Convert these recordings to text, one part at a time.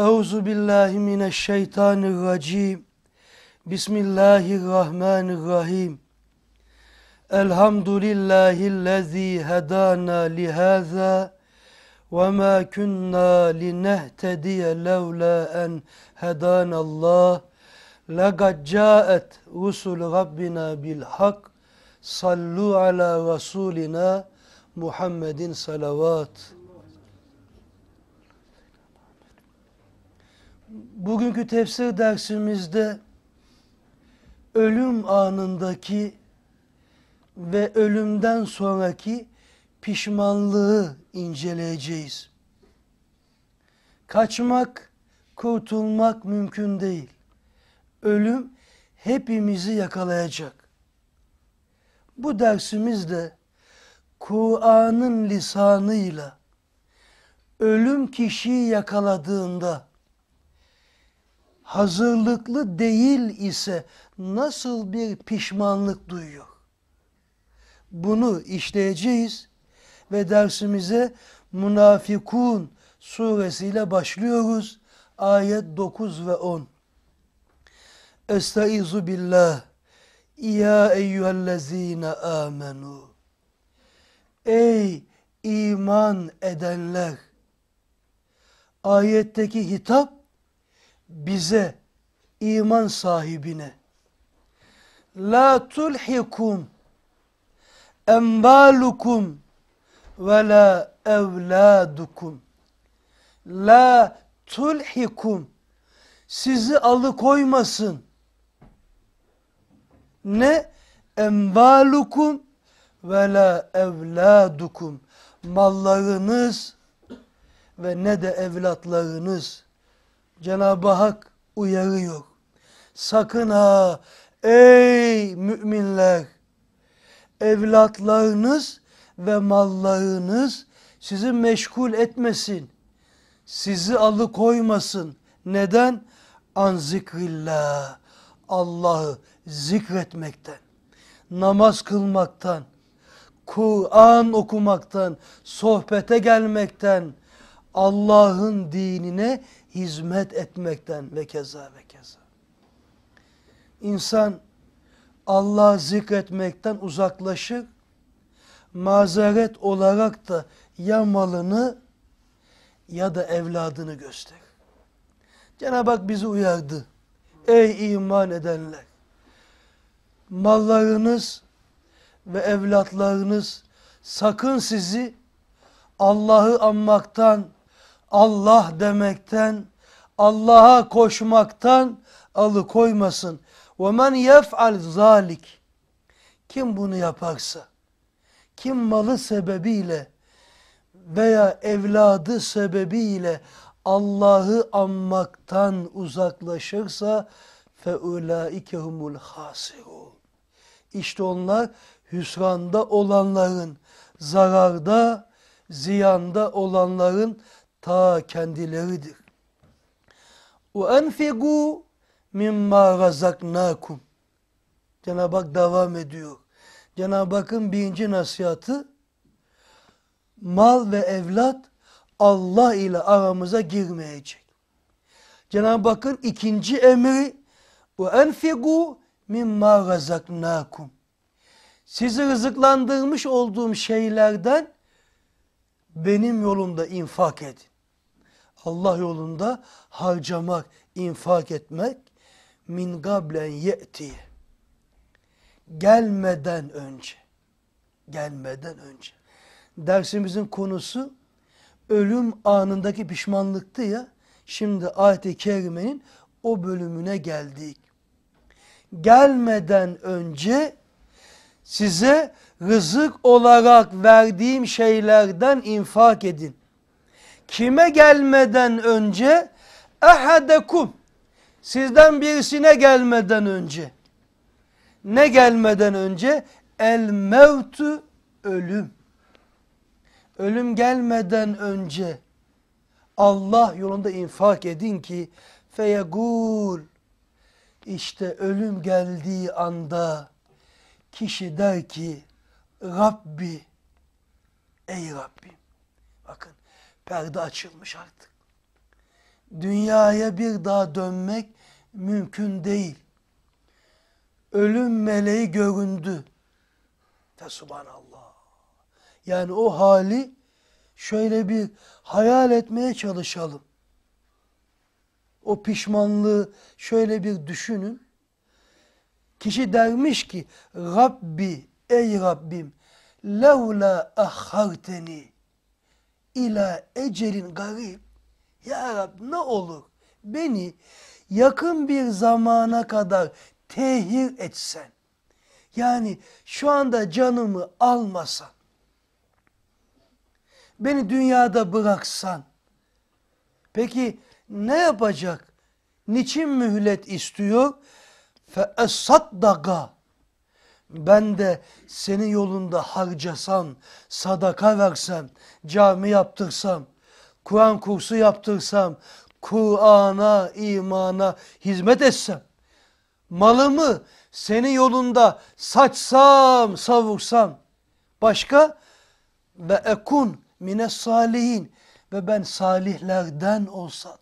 Euzu billahi mineşşeytanirracim. Bismillahirrahmanirrahim. Elhamdülillahillezî hedâna lihâzâ ve mâ künnâ linehtediye levlâ en hedânallâh. Lekad câet rusul rabbina bil hak. Sallu ala rasulina Muhammedin salavat. bugünkü tefsir dersimizde ölüm anındaki ve ölümden sonraki pişmanlığı inceleyeceğiz. Kaçmak, kurtulmak mümkün değil. Ölüm hepimizi yakalayacak. Bu dersimizde Kur'an'ın lisanıyla ölüm kişiyi yakaladığında hazırlıklı değil ise nasıl bir pişmanlık duyuyor? Bunu işleyeceğiz ve dersimize Münafikun suresiyle başlıyoruz. Ayet 9 ve 10. Estaizu billah. Ya eyyühellezine amenu. Ey iman edenler. Ayetteki hitap bize, iman sahibine, La tulhikum embalukum, ve la evladukum. La tulhikum sizi alıkoymasın. Ne? embalukum, ve la evladukum. Mallarınız ve ne de evlatlarınız Cenab-ı Hak uyarıyor. Sakın ha ey müminler evlatlarınız ve mallarınız sizi meşgul etmesin. Sizi alıkoymasın. Neden? An zikrillah. Allah'ı zikretmekten, namaz kılmaktan, Kur'an okumaktan, sohbete gelmekten, Allah'ın dinine hizmet etmekten ve keza ve keza. İnsan Allah zikretmekten uzaklaşır. Mazeret olarak da ya malını ya da evladını göster. Cenab-ı Hak bizi uyardı. Ey iman edenler! Mallarınız ve evlatlarınız sakın sizi Allah'ı anmaktan Allah demekten, Allah'a koşmaktan alıkoymasın. وَمَنْ يَفْعَلْ zalik. Kim bunu yaparsa, kim malı sebebiyle veya evladı sebebiyle Allah'ı anmaktan uzaklaşırsa فَاُولَٰئِكَ هُمُ الْخَاسِرُونَ İşte onlar hüsranda olanların, zararda, ziyanda olanların ta kendileridir. وَاَنْفِقُوا مِمَّا رَزَقْنَاكُمْ Cenab-ı Hak devam ediyor. Cenab-ı Hakk'ın birinci nasihatı mal ve evlat Allah ile aramıza girmeyecek. Cenab-ı Hakk'ın ikinci emri وَاَنْفِقُوا مِمَّا رَزَقْنَاكُمْ Sizi rızıklandırmış olduğum şeylerden benim yolumda infak edin. Allah yolunda harcamak, infak etmek min gablen ye'ti. Gelmeden önce. Gelmeden önce. Dersimizin konusu ölüm anındaki pişmanlıktı ya. Şimdi ayet-i kerimenin o bölümüne geldik. Gelmeden önce size rızık olarak verdiğim şeylerden infak edin kime gelmeden önce ehadekum sizden birisine gelmeden önce ne gelmeden önce el mevtü ölüm ölüm gelmeden önce Allah yolunda infak edin ki feyegul işte ölüm geldiği anda kişi der ki Rabbi ey Rabbim bakın perde açılmış artık. Dünyaya bir daha dönmek mümkün değil. Ölüm meleği göründü. Fesubhanallah. Yani o hali şöyle bir hayal etmeye çalışalım. O pişmanlığı şöyle bir düşünün. Kişi dermiş ki Rabbi ey Rabbim levla ahharteni ila ecelin garip. Ya Rab ne olur beni yakın bir zamana kadar tehir etsen. Yani şu anda canımı almasan. Beni dünyada bıraksan. Peki ne yapacak? Niçin mühlet istiyor? Fe esaddaga ben de senin yolunda harcasam, sadaka versem, cami yaptırsam, Kur'an kursu yaptırsam, Kur'an'a, imana hizmet etsem, malımı senin yolunda saçsam, savursam, başka ve ekun mine salihin ve ben salihlerden olsam,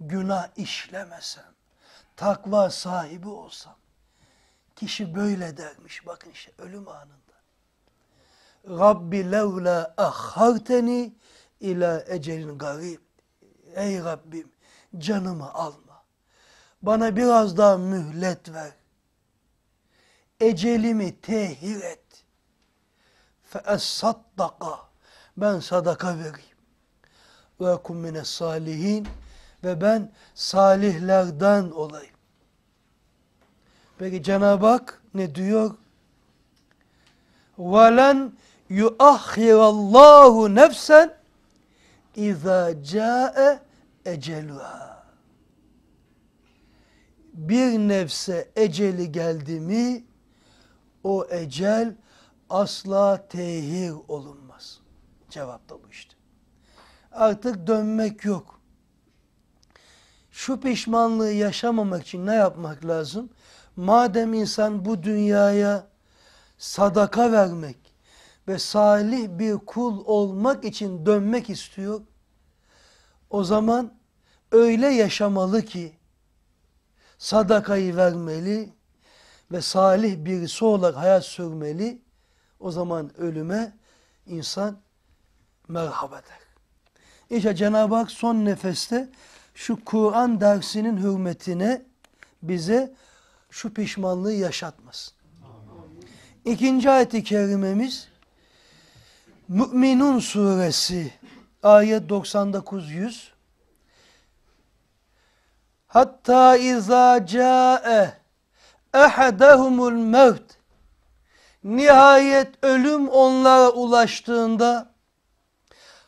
günah işlemesem, takva sahibi olsam, Kişi böyle dermiş. Bakın işte ölüm anında. Rabbi levla ahharteni ila ecelin garib. Ey Rabbim canımı alma. Bana biraz daha mühlet ver. Ecelimi tehir et. Feessaddaka. Ben sadaka vereyim. Ve kum mine salihin. Ve ben salihlerden olayım. Peki Cenab-ı Hak ne diyor? وَلَنْ يُؤَخِّرَ اللّٰهُ نَفْسًا اِذَا جَاءَ اَجَلُهَا Bir nefse eceli geldi mi, o ecel asla tehir olunmaz. Cevap da bu işte. Artık dönmek yok. Şu pişmanlığı yaşamamak için ne yapmak lazım? Madem insan bu dünyaya sadaka vermek ve salih bir kul olmak için dönmek istiyor, o zaman öyle yaşamalı ki sadakayı vermeli ve salih birisi olarak hayat sürmeli. O zaman ölüme insan merhaba der. İşte Cenab-ı Hak son nefeste şu Kur'an dersinin hürmetine bize şu pişmanlığı yaşatmasın. İkinci ayet-i kerimemiz Mü'minun suresi ayet 99-100 Hatta izâ câe ehadahumul mevt Nihayet ölüm onlara ulaştığında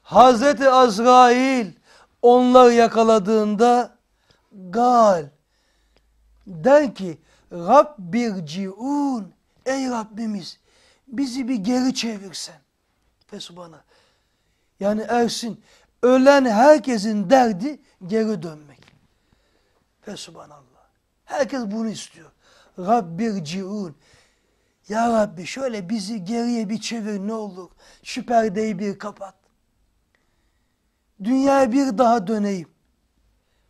Hazreti Azrail onları yakaladığında gal der ki Rabbirciun ey Rabbimiz bizi bir geri çevirsen. Fesubhana. Yani Ersin ölen herkesin derdi geri dönmek. Fesubhanallah. Herkes bunu istiyor. Rabbirciun. Ya Rabbi şöyle bizi geriye bir çevir ne olur. Şu perdeyi bir kapat. Dünyaya bir daha döneyim.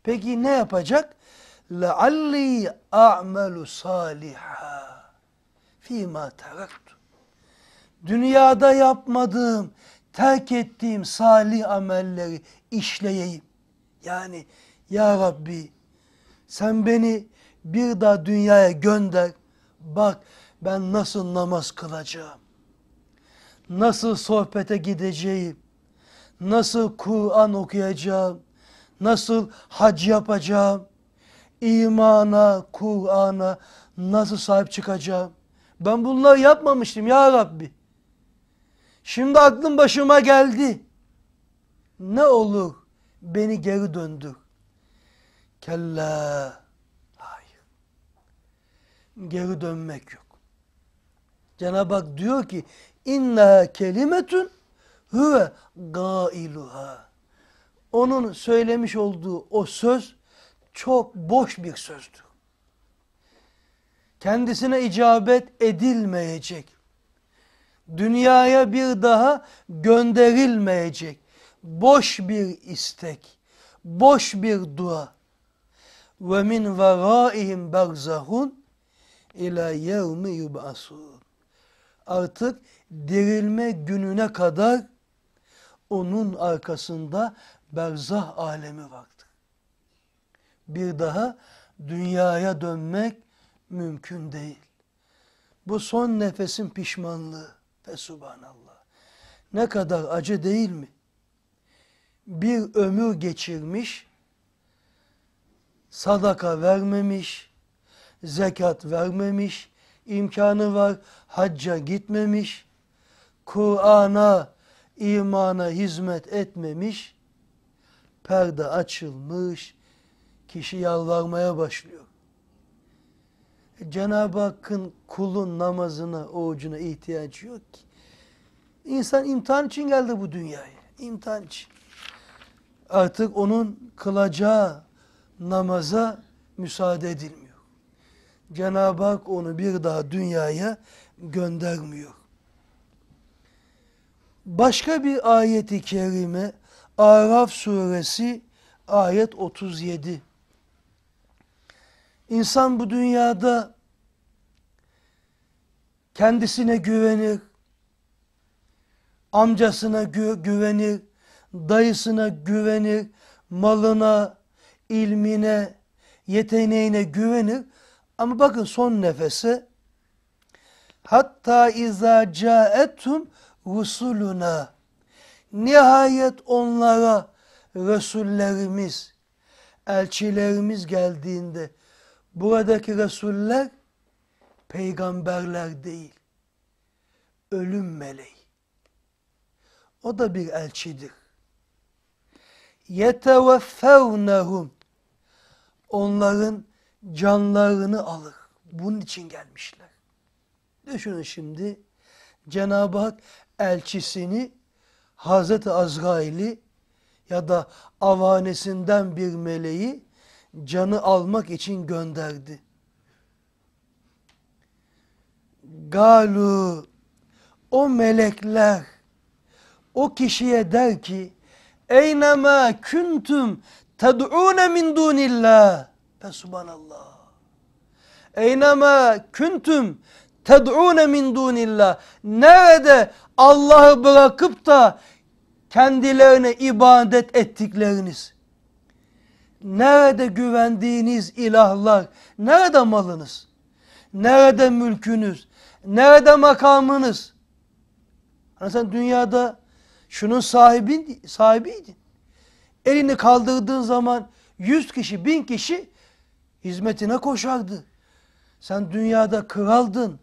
Peki ne yapacak? لَعَلِّي أَعْمَلُ صَالِحًا ف۪يمَا تَرَكْتُ Dünyada yapmadığım, terk ettiğim salih amelleri işleyeyim. Yani ya Rabbi sen beni bir daha dünyaya gönder. Bak ben nasıl namaz kılacağım. Nasıl sohbete gideceğim. Nasıl Kur'an okuyacağım. Nasıl hac yapacağım imana, Kur'an'a nasıl sahip çıkacağım? Ben bunları yapmamıştım ya Rabbi. Şimdi aklım başıma geldi. Ne olur beni geri döndür. Kella. Hayır. Geri dönmek yok. Cenab-ı Hak diyor ki inna kelimetun huve gailuha. Onun söylemiş olduğu o söz çok boş bir sözdü. Kendisine icabet edilmeyecek. Dünyaya bir daha gönderilmeyecek. Boş bir istek, boş bir dua. Ve min veraihim berzahun ila yevmi yub'asun. Artık dirilme gününe kadar onun arkasında berzah alemi var bir daha dünyaya dönmek mümkün değil. Bu son nefesin pişmanlığı ve subhanallah. Ne kadar acı değil mi? Bir ömür geçirmiş, sadaka vermemiş, zekat vermemiş, imkanı var hacca gitmemiş, Kur'an'a, imana hizmet etmemiş, perde açılmış, kişi yalvarmaya başlıyor. Cenab-ı Hakk'ın kulun namazına, orucuna ihtiyaç yok ki. İnsan imtihan için geldi bu dünyaya. İmtihan için. Artık onun kılacağı namaza müsaade edilmiyor. Cenab-ı Hak onu bir daha dünyaya göndermiyor. Başka bir ayeti kerime Araf suresi ayet 37. İnsan bu dünyada kendisine güvenir, amcasına gü güvenir, dayısına güvenir, malına, ilmine, yeteneğine güvenir. Ama bakın son nefese hatta izâ câetum rusuluna nihayet onlara resullerimiz elçilerimiz geldiğinde buradaki Resuller peygamberler değil. Ölüm meleği. O da bir elçidir. يَتَوَفَّوْنَهُمْ Onların canlarını alır. Bunun için gelmişler. Düşünün şimdi Cenab-ı Hak elçisini Hazreti Azrail'i ya da avanesinden bir meleği canı almak için gönderdi. Galu o melekler o kişiye der ki eynema küntüm ted'ûne min dûnillah ve subhanallah eynema küntüm ted'ûne min dûnillah nerede Allah'ı bırakıp da kendilerine ibadet ettikleriniz Nerede güvendiğiniz ilahlar? Nerede malınız? Nerede mülkünüz? Nerede makamınız? Hani sen dünyada şunun sahibin, sahibiydin. Elini kaldırdığın zaman yüz kişi, bin kişi hizmetine koşardı. Sen dünyada kraldın,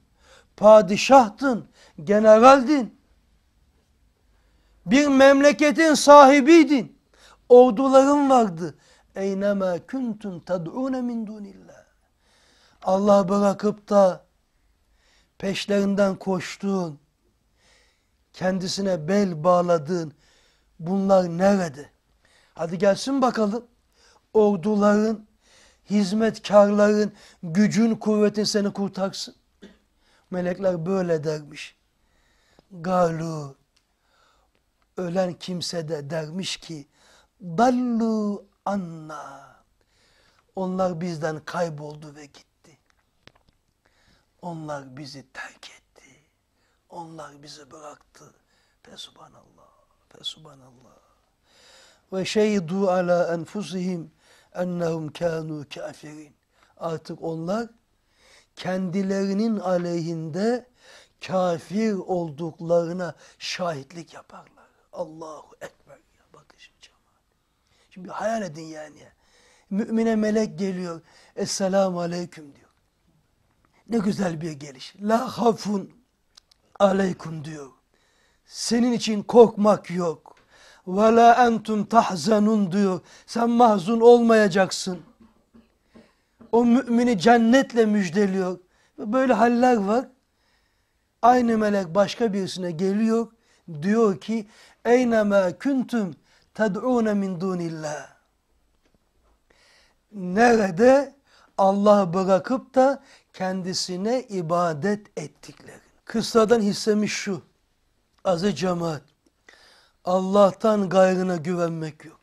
padişahtın, generaldin. Bir memleketin sahibiydin. Orduların vardı Eynema kuntum tad'un min dunillah. Allah bırakıp da peşlerinden koştuğun, kendisine bel bağladığın bunlar nerede? Hadi gelsin bakalım. Orduların, hizmetkarların, gücün, kuvvetin seni kurtarsın. Melekler böyle dermiş. Galu ölen kimse de dermiş ki dallu anna. Onlar bizden kayboldu ve gitti. Onlar bizi terk etti. Onlar bizi bıraktı. Fesubhanallah. Fesubhanallah. Ve şeydu ala enfusihim ennehum kânû kafirin. Artık onlar kendilerinin aleyhinde kafir olduklarına şahitlik yaparlar. Allahu Ekber. Şimdi hayal edin yani. Mümine melek geliyor. Esselamu aleyküm diyor. Ne güzel bir geliş. La hafun aleyküm diyor. Senin için korkmak yok. Ve la entum tahzanun diyor. Sen mahzun olmayacaksın. O mümini cennetle müjdeliyor. Böyle haller var. Aynı melek başka birisine geliyor. Diyor ki Eyneme küntüm ted'ûne min dunillah. Nerede Allah bırakıp da kendisine ibadet ettikleri. Kıssadan hissemiş şu. Azı cemaat. Allah'tan gayrına güvenmek yok.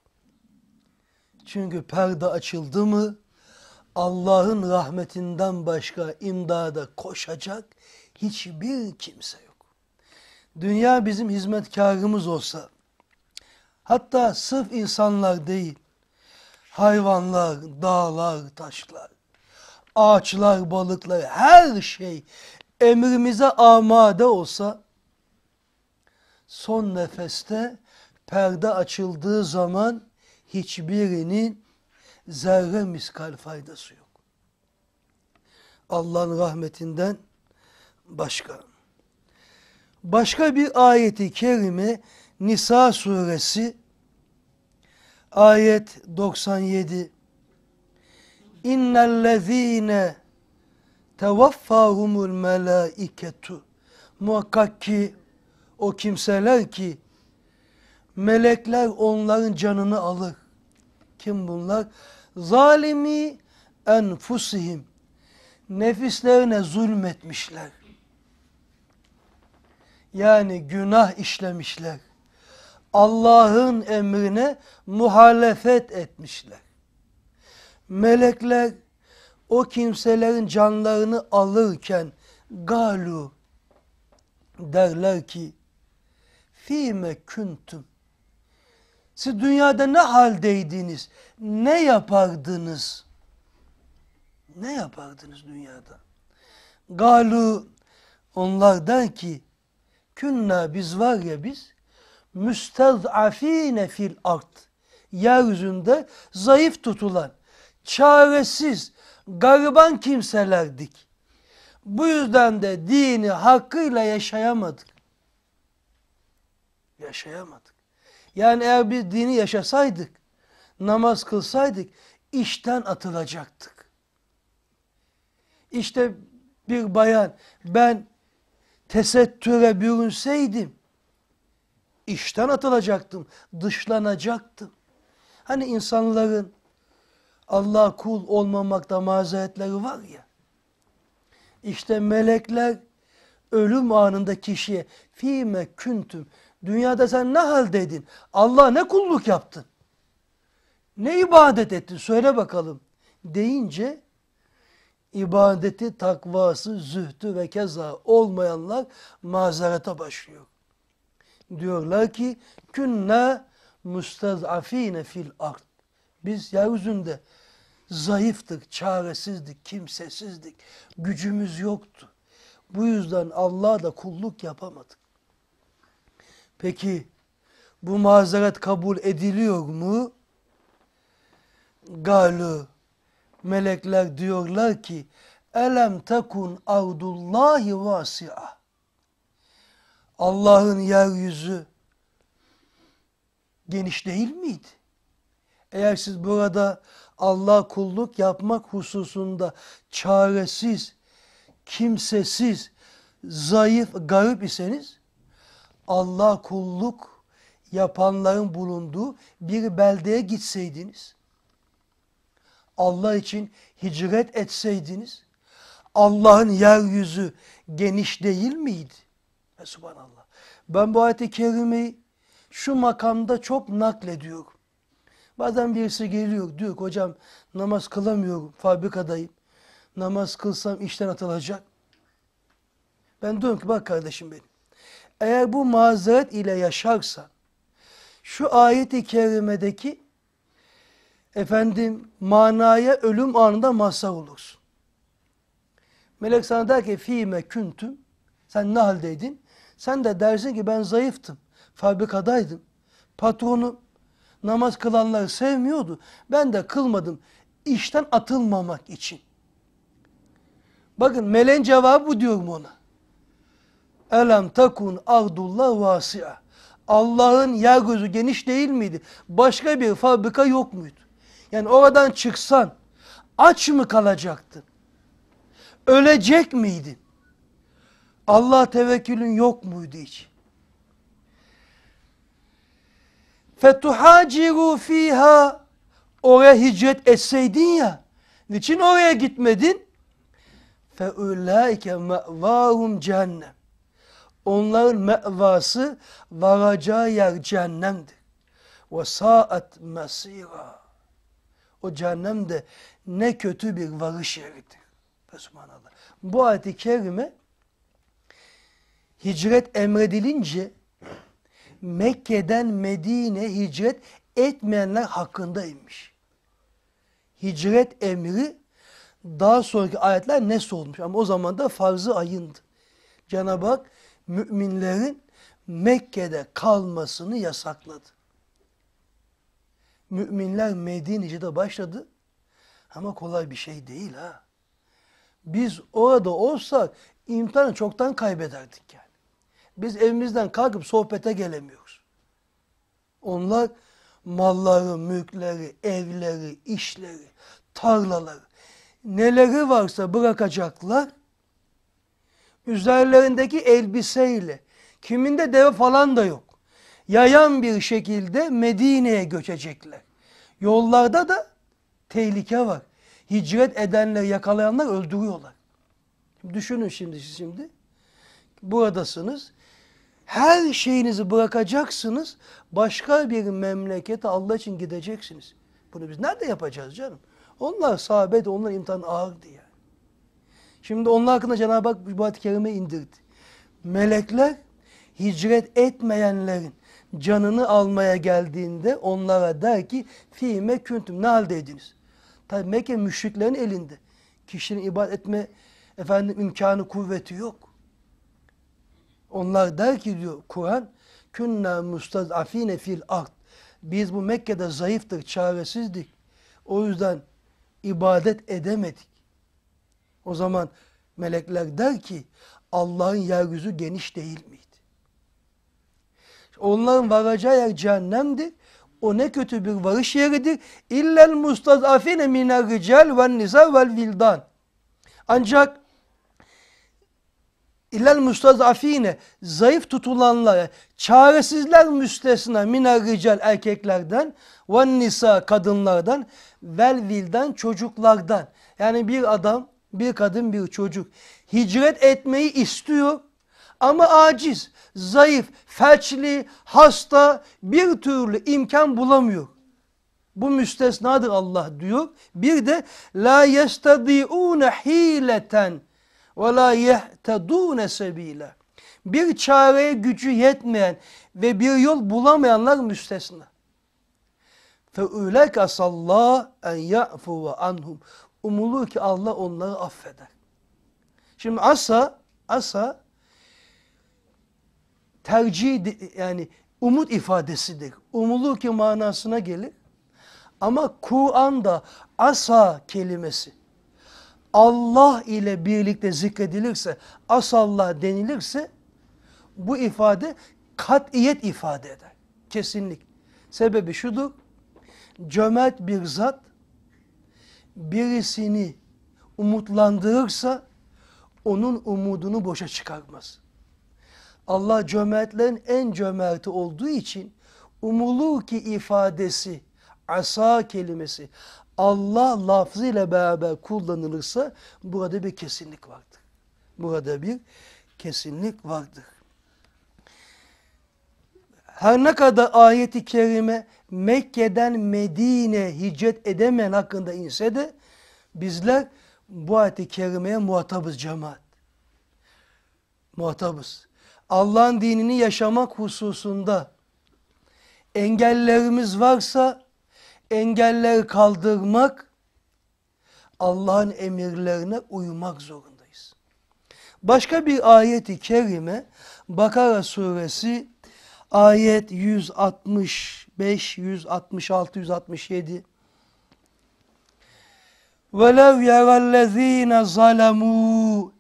Çünkü perde açıldı mı Allah'ın rahmetinden başka imdada koşacak hiçbir kimse yok. Dünya bizim hizmetkarımız olsa, Hatta sırf insanlar değil, hayvanlar, dağlar, taşlar, ağaçlar, balıklar, her şey emrimize amade olsa, son nefeste perde açıldığı zaman hiçbirinin zerre miskal faydası yok. Allah'ın rahmetinden başka. Başka bir ayeti kerime Nisa suresi ayet 97 İnnellezîne tevaffahumul melâiketu Muhakkak ki o kimseler ki melekler onların canını alır. Kim bunlar? Zalimi enfusihim. Nefislerine zulmetmişler. Yani günah işlemişler. Allah'ın emrine muhalefet etmişler. Melekler o kimselerin canlarını alırken galu derler ki fime küntüm siz dünyada ne haldeydiniz? Ne yapardınız? Ne yapardınız dünyada? Galu onlardan ki künna biz var ya biz müstezafine fil art. Yeryüzünde zayıf tutulan, çaresiz, gariban kimselerdik. Bu yüzden de dini hakkıyla yaşayamadık. Yaşayamadık. Yani eğer biz dini yaşasaydık, namaz kılsaydık, işten atılacaktık. İşte bir bayan, ben tesettüre bürünseydim, işten atılacaktım, dışlanacaktım. Hani insanların Allah kul olmamakta mazeretleri var ya. İşte melekler ölüm anında kişiye fime küntüm. Dünyada sen ne haldeydin? Allah ne kulluk yaptın? Ne ibadet ettin? Söyle bakalım. Deyince ibadeti, takvası, zühtü ve keza olmayanlar mazerete başlıyor diyorlar ki künna mustazafine fil art. Biz yeryüzünde zayıftık, çaresizdik, kimsesizdik, gücümüz yoktu. Bu yüzden Allah'a da kulluk yapamadık. Peki bu mazeret kabul ediliyor mu? Galu melekler diyorlar ki elem takun ardullahi vasi'a Allah'ın yeryüzü geniş değil miydi? Eğer siz burada Allah kulluk yapmak hususunda çaresiz, kimsesiz, zayıf, garip iseniz Allah kulluk yapanların bulunduğu bir beldeye gitseydiniz, Allah için hicret etseydiniz, Allah'ın yeryüzü geniş değil miydi? E, subhanallah. Ben bu ayeti i kerimeyi şu makamda çok naklediyorum. Bazen birisi geliyor diyor ki hocam namaz kılamıyorum fabrikadayım. Namaz kılsam işten atılacak. Ben diyorum ki bak kardeşim benim. Eğer bu mazeret ile yaşarsan şu ayet-i kerimedeki efendim manaya ölüm anında mazhar olursun. Melek sana der ki fîme küntüm sen ne haldeydin? Sen de dersin ki ben zayıftım. Fabrikadaydım. Patronu namaz kılanları sevmiyordu. Ben de kılmadım. İşten atılmamak için. Bakın melen cevabı bu diyorum ona. Elem takun ardullah vasi'a. Allah'ın yeryüzü geniş değil miydi? Başka bir fabrika yok muydu? Yani oradan çıksan aç mı kalacaktın? Ölecek miydin? Allah tevekkülün yok muydu hiç? Fetuhaciru fiha oraya hicret etseydin ya. Niçin oraya gitmedin? Fe ulaike me'vahum cehennem. Onların me'vası varacağı yer cehennemdir. Ve saat mesira. O cehennem de ne kötü bir varış yeridir. Subhanallah. Bu ayet-i kerime hicret emredilince Mekke'den Medine hicret etmeyenler hakkındaymış. Hicret emri daha sonraki ayetler ne olmuş ama o zaman da farzı ayındı. Cenab-ı Hak müminlerin Mekke'de kalmasını yasakladı. Müminler Medine'de başladı ama kolay bir şey değil ha. Biz orada olsak imtihanı çoktan kaybederdik yani. Biz evimizden kalkıp sohbete gelemiyoruz. Onlar malları, mülkleri, evleri, işleri, tarlaları, neleri varsa bırakacaklar. Üzerlerindeki elbiseyle, kiminde deve falan da yok. Yayan bir şekilde Medine'ye göçecekler. Yollarda da tehlike var. Hicret edenleri yakalayanlar öldürüyorlar. Düşünün şimdi siz şimdi. Buradasınız her şeyinizi bırakacaksınız. Başka bir memlekete Allah için gideceksiniz. Bunu biz nerede yapacağız canım? Onlar sahabe onlar onların imtihanı ağırdı yani. Şimdi onlar hakkında Cenab-ı Hak bu ayet kerime indirdi. Melekler hicret etmeyenlerin canını almaya geldiğinde onlara der ki fime küntüm ne haldeydiniz? Tabi Mekke müşriklerin elinde. Kişinin ibadet etme efendim imkanı kuvveti yok. Onlar der ki diyor Kur'an künna mustazafine fil ard. Biz bu Mekke'de zayıftık, çaresizdik. O yüzden ibadet edemedik. O zaman melekler der ki Allah'ın yeryüzü geniş değil miydi? Onların varacağı yer cehennemdi. O ne kötü bir varış yeridir. İllel mustazafine minel rical ve nisa vel vildan. Ancak İlel mustazafine zayıf tutulanlara çaresizler müstesna mina rical erkeklerden ve nisa kadınlardan vel vilden çocuklardan. Yani bir adam bir kadın bir çocuk hicret etmeyi istiyor ama aciz, zayıf, felçli, hasta bir türlü imkan bulamıyor. Bu müstesnadır Allah diyor. Bir de la yestadiune hileten ve la yehtedûne sebîle. Bir çareye gücü yetmeyen ve bir yol bulamayanlar müstesna. فَاُولَكَ صَلَّا اَنْ يَعْفُوَ anhum. Umulur ki Allah onları affeder. Şimdi asa, asa tercih yani umut ifadesidir. Umulur ki manasına gelir. Ama Kur'an'da asa kelimesi Allah ile birlikte zikredilirse, asallah denilirse bu ifade katiyet ifade eder. Kesinlik. Sebebi şudur. Cömert bir zat birisini umutlandırırsa onun umudunu boşa çıkarmaz. Allah cömertlerin en cömerti olduğu için umulur ki ifadesi, asa kelimesi Allah lafzı ile beraber kullanılırsa burada bir kesinlik vardır. Burada bir kesinlik vardır. Her ne kadar ayeti kerime Mekke'den Medine hicret edemeyen hakkında inse de bizler bu ayeti kerimeye muhatabız cemaat. Muhatabız. Allah'ın dinini yaşamak hususunda engellerimiz varsa Engelleri kaldırmak, Allah'ın emirlerine uymak zorundayız. Başka bir ayeti kerime Bakara suresi ayet 165, 166, 167 وَلَوْ يَرَى الَّذ۪ينَ ظَلَمُوا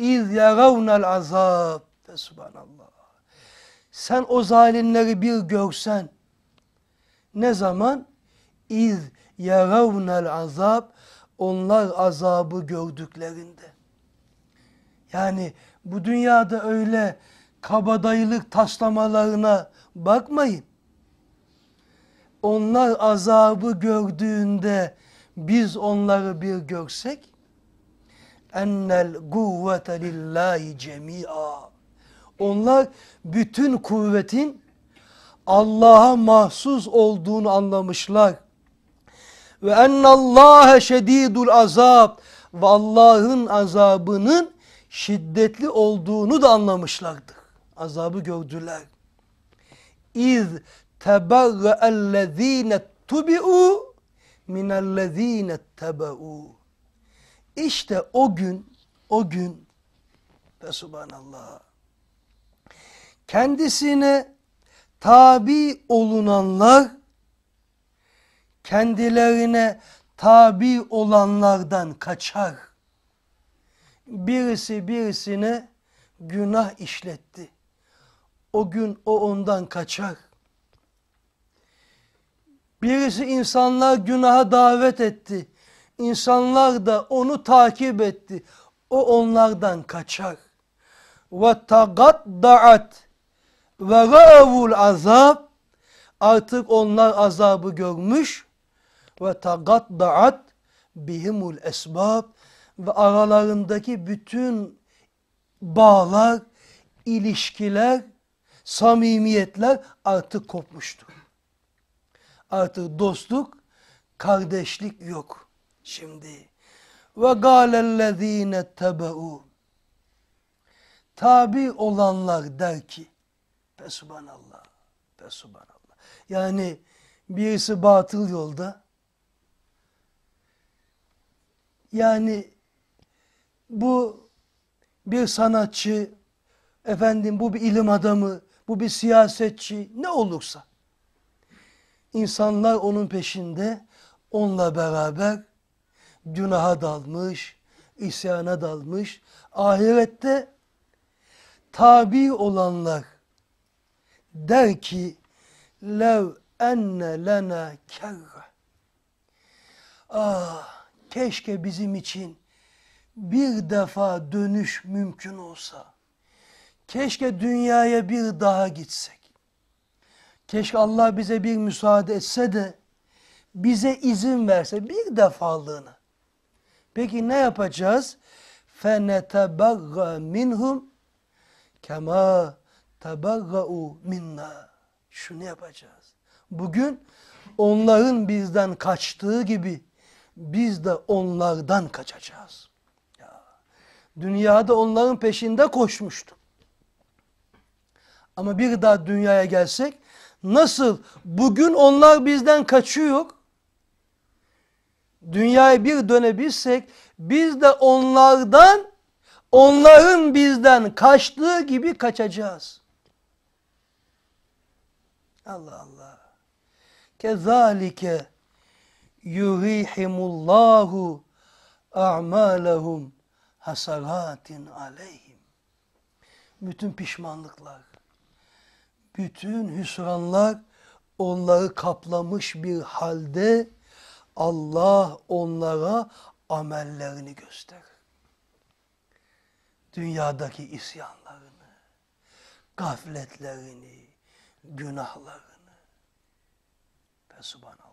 اِذْ يَرَوْنَ الْعَذَابِ Subhanallah. Sen o zalimleri bir görsen, ne zaman? iz yeravnel azab onlar azabı gördüklerinde. Yani bu dünyada öyle kabadayılık taslamalarına bakmayın. Onlar azabı gördüğünde biz onları bir görsek ennel kuvvete lillahi cemia. Onlar bütün kuvvetin Allah'a mahsus olduğunu anlamışlar. Ve ennallâhe şedîdul azab. Ve Allah'ın azabının şiddetli olduğunu da anlamışlardı. Azabı gördüler. İz teberre'ellezîne tubi'û minellezîne tebe'û. İşte o gün, o gün ve subhanallah kendisine tabi olunanlar kendilerine tabi olanlardan kaçar. Birisi birisine günah işletti. O gün o ondan kaçar. Birisi insanlar günaha davet etti. İnsanlar da onu takip etti. O onlardan kaçar. Ve tagaddaat ve ra'avul azab. Artık onlar azabı görmüş ve tagaddaat bihimul esbab ve aralarındaki bütün bağlar, ilişkiler, samimiyetler artık kopmuştu. Artık dostluk, kardeşlik yok şimdi. Ve galellezine tebe'u tabi olanlar der ki Fesubhanallah, Fesubhanallah. Yani birisi batıl yolda, yani bu bir sanatçı, efendim bu bir ilim adamı, bu bir siyasetçi ne olursa. İnsanlar onun peşinde onunla beraber günaha dalmış, isyana dalmış. Ahirette tabi olanlar der ki lev enne lena kerre. Ah Keşke bizim için bir defa dönüş mümkün olsa. Keşke dünyaya bir daha gitsek. Keşke Allah bize bir müsaade etse de bize izin verse bir defalığına. Peki ne yapacağız? فَنَتَبَغَّ minhum kema تَبَغَّعُوا minna. Şunu yapacağız. Bugün onların bizden kaçtığı gibi biz de onlardan kaçacağız. Ya. Dünyada onların peşinde koşmuştuk. Ama bir daha dünyaya gelsek nasıl bugün onlar bizden kaçıyor? Dünyayı bir dönebilsek biz de onlardan onların bizden kaçtığı gibi kaçacağız. Allah Allah. Kezalike yurihimullahu a'malahum hasaratin aleyhim. Bütün pişmanlıklar, bütün hüsranlar onları kaplamış bir halde Allah onlara amellerini gösterir. Dünyadaki isyanlarını, gafletlerini, günahlarını. Ve subhanallah.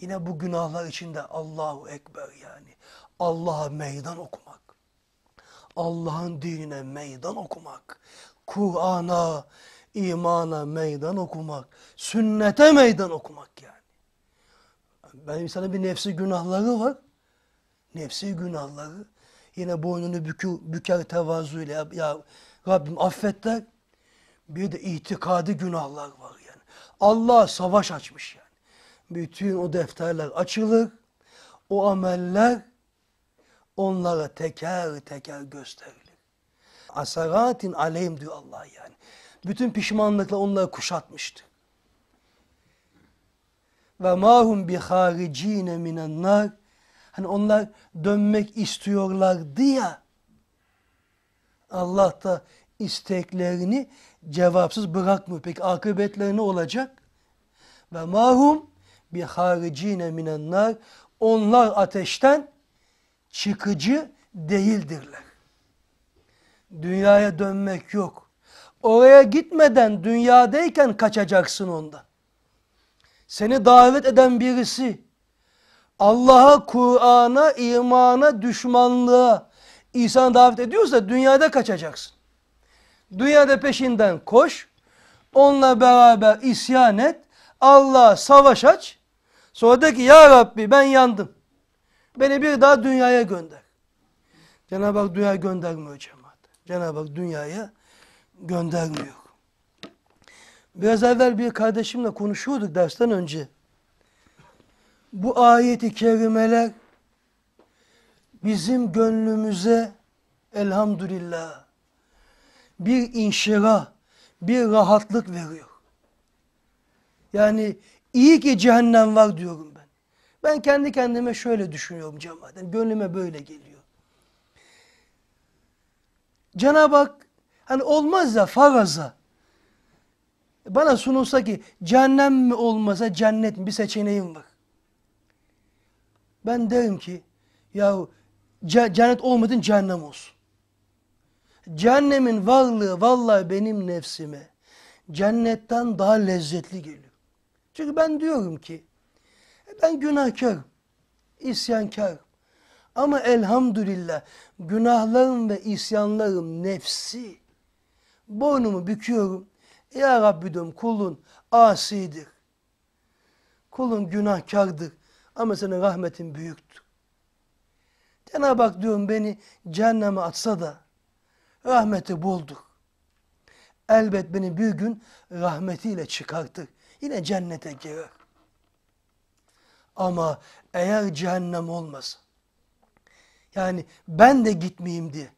Yine bu günahlar içinde Allahu Ekber yani. Allah'a meydan okumak. Allah'ın dinine meydan okumak. Kur'an'a, imana meydan okumak. Sünnete meydan okumak yani. Benim sana bir nefsi günahları var. Nefsi günahları. Yine boynunu bükü büker tevazuyla ya, ya Rabbim affet der. Bir de itikadi günahlar var yani. Allah savaş açmış ya bütün o defterler açılır. O ameller onlara teker teker gösterilir. Asaratin aleyhim diyor Allah yani. Bütün pişmanlıkla onları kuşatmıştı. Ve mahum bi haricine minen nar. Hani onlar dönmek istiyorlardı ya. Allah da isteklerini cevapsız bırakmıyor. Peki akıbetleri ne olacak? Ve mahum bir haricine minennar onlar ateşten çıkıcı değildirler. Dünyaya dönmek yok. Oraya gitmeden dünyadayken kaçacaksın onda Seni davet eden birisi Allah'a, Kur'an'a, imana, düşmanlığa insan davet ediyorsa dünyada kaçacaksın. Dünyada peşinden koş, onunla beraber isyan et, Allah savaş aç. Sonra de ki ya Rabbi ben yandım. Beni bir daha dünyaya gönder. Cenab-ı Hak dünyaya göndermiyor cemaat. Cenab-ı Hak dünyaya göndermiyor. Biraz evvel bir kardeşimle konuşuyorduk dersten önce. Bu ayeti kerimeler bizim gönlümüze elhamdülillah bir inşirah, bir rahatlık veriyor. Yani iyi ki cehennem var diyorum ben. Ben kendi kendime şöyle düşünüyorum cemaaten. Gönlüme böyle geliyor. Cenab-ı Hak hani olmaz da faraza bana sunulsa ki cehennem mi olmasa cennet mi bir seçeneğim var. Ben derim ki yahu cennet olmadın cehennem olsun. Cehennemin varlığı vallahi benim nefsime cennetten daha lezzetli geliyor. Çünkü ben diyorum ki e, ben günahkarım, isyankarım. Ama elhamdülillah günahlarım ve isyanlarım nefsi. Boynumu büküyorum. Ya Rabbi diyorum kulun asidir. Kulun günahkardır. Ama senin rahmetin büyüktür. Cenab-ı Hak diyorum beni cehenneme atsa da rahmeti bulduk. Elbet beni bir gün rahmetiyle çıkarttık. Yine cennete girer. Ama eğer cehennem olmasa, yani ben de gitmeyeyim diye,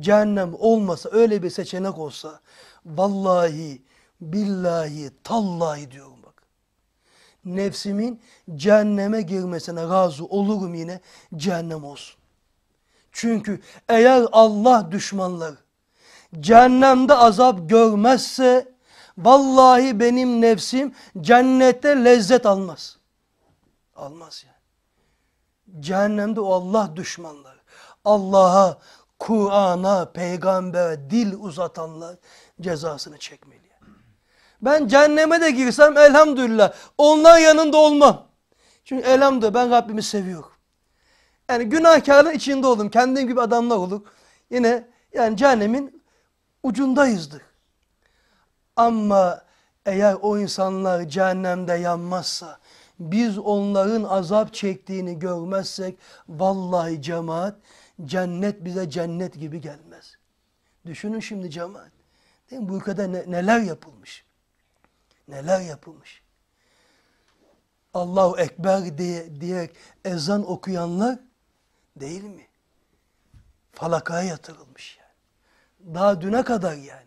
cehennem olmasa, öyle bir seçenek olsa, vallahi, billahi, tallahi diyorum bak. Nefsimin cehenneme girmesine razı olurum yine, cehennem olsun. Çünkü eğer Allah düşmanları cehennemde azap görmezse Vallahi benim nefsim cennette lezzet almaz. Almaz yani. Cehennemde o Allah düşmanları. Allah'a, Kur'an'a, peygambere dil uzatanlar cezasını çekmeli. Ben cehenneme de girsem elhamdülillah onlar yanında olmam. Çünkü elhamdülillah ben Rabbimi seviyorum. Yani günahkarın içinde oldum. Kendim gibi adamlar olduk. Yine yani cehennemin ucundayızdık. Ama eğer o insanlar cehennemde yanmazsa, biz onların azap çektiğini görmezsek, vallahi cemaat, cennet bize cennet gibi gelmez. Düşünün şimdi cemaat. Değil mi? Bu ülkede ne, neler yapılmış? Neler yapılmış? Allahu Ekber diye, diyerek ezan okuyanlar değil mi? Falakaya yatırılmış yani. Daha düne kadar yani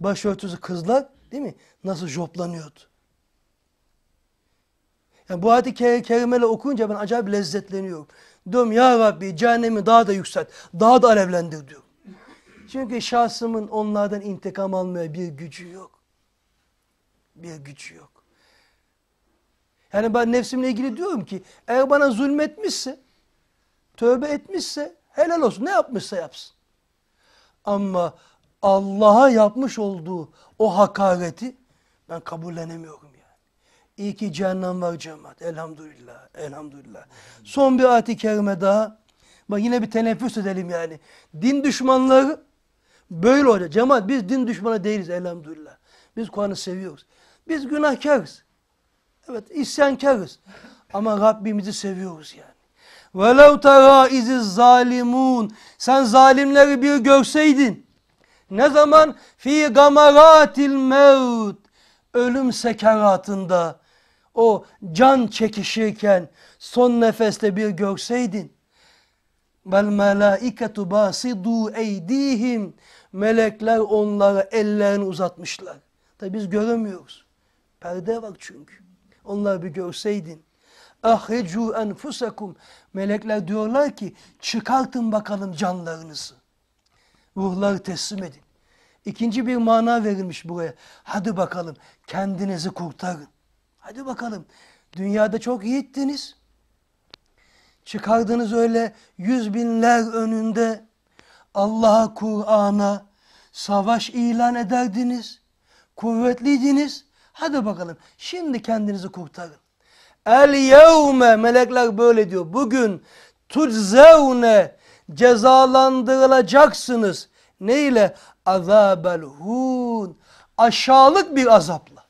başörtüsü kızlar değil mi? Nasıl joplanıyordu. Yani bu ayet-i kerimeyle okuyunca ben acayip lezzetleniyorum. Diyorum ya Rabbi cehennemi daha da yükselt, daha da alevlendir diyorum. Çünkü şahsımın onlardan intikam almaya bir gücü yok. Bir gücü yok. Yani ben nefsimle ilgili diyorum ki eğer bana zulmetmişse, tövbe etmişse helal olsun. Ne yapmışsa yapsın. Ama Allah'a yapmış olduğu o hakareti ben kabullenemiyorum yani. İyi ki cehennem var cemaat. Elhamdülillah. Elhamdülillah. Son bir ayet-i kerime daha. Bak yine bir teneffüs edelim yani. Din düşmanları böyle olacak. Cemaat biz din düşmanı değiliz elhamdülillah. Biz Kur'an'ı seviyoruz. Biz günahkarız. Evet isyankarız. Ama Rabbimizi seviyoruz yani. وَلَوْ تَرَا اِذِ zalimun Sen zalimleri bir görseydin. Ne zaman? Fi gamaratil mevt. Ölüm sekeratında o can çekişirken son nefeste bir görseydin. Vel melaiketu basidu eydihim. Melekler onlara ellerini uzatmışlar. Tabi biz göremiyoruz. Perde var çünkü. Onları bir görseydin. Ahricu enfusakum. Melekler diyorlar ki çıkartın bakalım canlarınızı. Ruhları teslim edin. İkinci bir mana verilmiş buraya. Hadi bakalım kendinizi kurtarın. Hadi bakalım. Dünyada çok yiğittiniz. Çıkardınız öyle yüz binler önünde Allah'a, Kur'an'a savaş ilan ederdiniz. Kuvvetliydiniz. Hadi bakalım şimdi kendinizi kurtarın. El yevme melekler böyle diyor. Bugün tuczevne cezalandırılacaksınız. Neyle ile? Azâbel hun. Aşağılık bir azapla.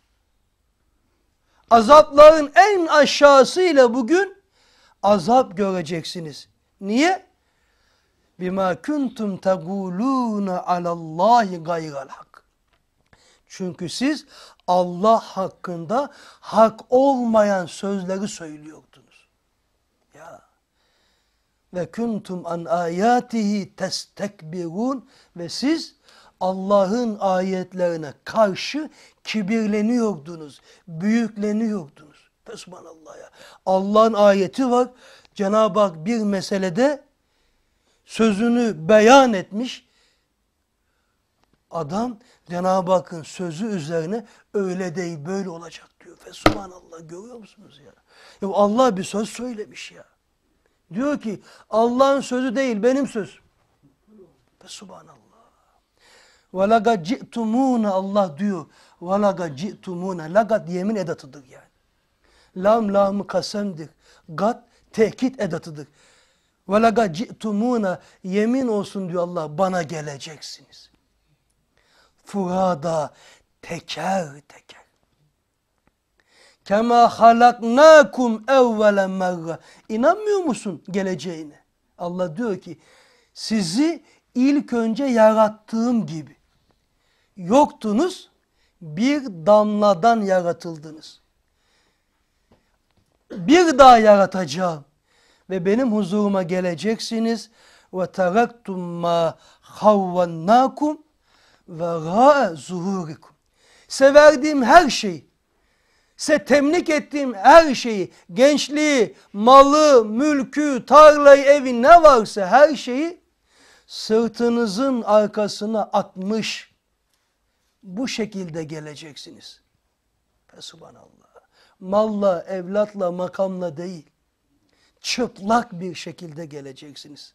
Azapların en aşağısıyla bugün azap göreceksiniz. Niye? Bima kuntum tegulûne alallâhi gayral hak. Çünkü siz Allah hakkında hak olmayan sözleri söylüyordunuz ve kuntum an ayatihi testekbirun ve siz Allah'ın ayetlerine karşı kibirleniyordunuz, büyükleniyordunuz. Fesubhanallah ya. Allah'ın ayeti var. Cenab-ı Hak bir meselede sözünü beyan etmiş. Adam Cenab-ı Hakk'ın sözü üzerine öyle değil böyle olacak diyor. Fesubhanallah görüyor musunuz ya? ya Allah bir söz söylemiş ya. Diyor ki Allah'ın sözü değil benim söz. Ve subhanallah. وَلَقَدْ جِئْتُمُونَ Allah diyor. وَلَقَدْ جِئْتُمُونَ Lagat yemin edatıdır yani. Lam lamı kasemdir. Gat tekit edatıdır. وَلَقَدْ جِئْتُمُونَ Yemin olsun diyor Allah bana geleceksiniz. Furada teker teker. Kema halaknakum evvelen merre. İnanmıyor musun geleceğine? Allah diyor ki sizi ilk önce yarattığım gibi yoktunuz bir damladan yaratıldınız. Bir daha yaratacağım ve benim huzuruma geleceksiniz ve teraktum ma havvannakum ve ra'a zuhurikum. Severdiğim her şeyi Se temlik ettiğim her şeyi gençliği, malı, mülkü, tarlayı, evi ne varsa her şeyi sırtınızın arkasına atmış bu şekilde geleceksiniz. Subhanallah. Malla, evlatla, makamla değil. Çıplak bir şekilde geleceksiniz.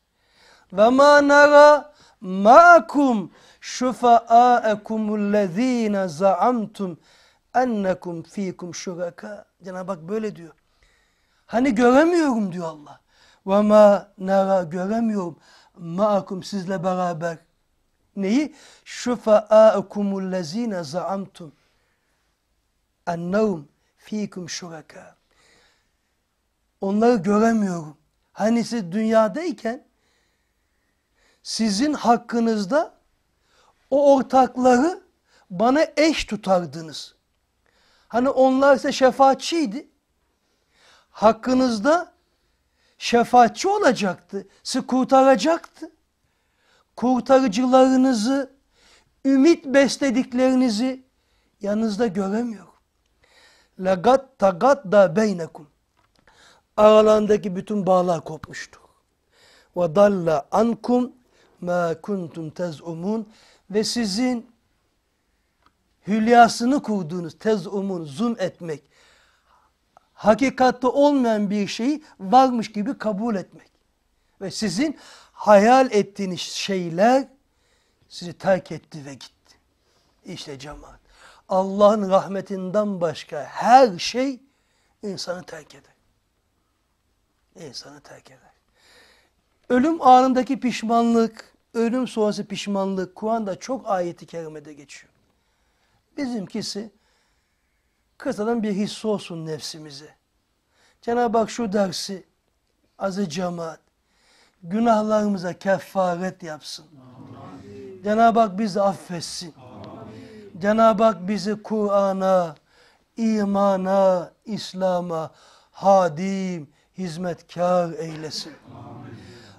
Ve ma nara ma'akum şufa'aekumul lezine za'amtum ennekum fikum şuraka. Cenab-ı Hak böyle diyor. Hani göremiyorum diyor Allah. Ve ma nara göremiyorum. Maakum sizle beraber. Neyi? Şufa'akumul lezine zaamtum. Ennehum fikum şuraka. Onları göremiyorum. Hani siz dünyadayken sizin hakkınızda o ortakları bana eş tutardınız. Hani onlar ise şefaatçiydi. Hakkınızda şefaatçi olacaktı. Sizi kurtaracaktı. Kurtarıcılarınızı, ümit beslediklerinizi yanınızda göremiyorum. Lagat tagat da beynekum. Aralarındaki bütün bağlar kopmuştu. Ve dalla ankum ma kuntum tezumun ve sizin hülyasını kurduğunuz tezumun zoom etmek, hakikatte olmayan bir şeyi varmış gibi kabul etmek ve sizin hayal ettiğiniz şeyler sizi terk etti ve gitti. İşte cemaat. Allah'ın rahmetinden başka her şey insanı terk eder. İnsanı terk eder. Ölüm anındaki pişmanlık, ölüm sonrası pişmanlık Kur'an'da çok ayeti kerimede geçiyor. Bizimkisi kısadan bir hisse olsun nefsimize. Cenab-ı Hak şu dersi azı cemaat günahlarımıza kefaret yapsın. Cenab-ı Hak bizi affetsin. Cenab-ı Hak bizi Kur'an'a, imana, İslam'a hadim, hizmetkar eylesin.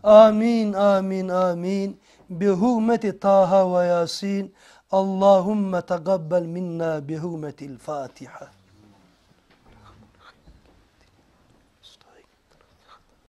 Amin, amin, amin. Bi hurmeti Taha ve Yasin. اللهم تقبل منا بهومة الفاتحة